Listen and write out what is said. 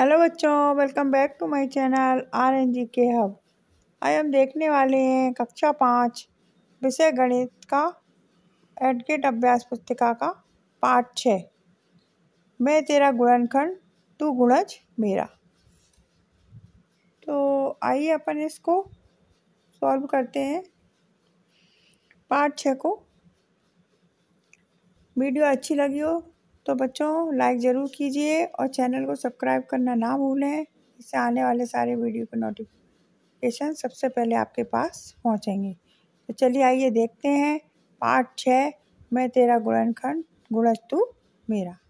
hello बच्चों welcome back to my channel R N G के hub आज हम देखने वाले हैं कक्षा पाँच विषय गणित का एडगेट अभ्यास पुस्तिका का पार्ट छः मैं तेरा गुणनखंड तू गुणज मेरा तो आइए अपन इसको सॉल्व करते हैं पार्ट छः को वीडियो अच्छी लगी हो तो बच्चों लाइक ज़रूर कीजिए और चैनल को सब्सक्राइब करना ना भूलें इससे आने वाले सारे वीडियो के नोटिफिकेशन सबसे पहले आपके पास पहुँचेंगे तो चलिए आइए देखते हैं पार्ट छः मैं तेरा गुणनखंड गुणस्तु मेरा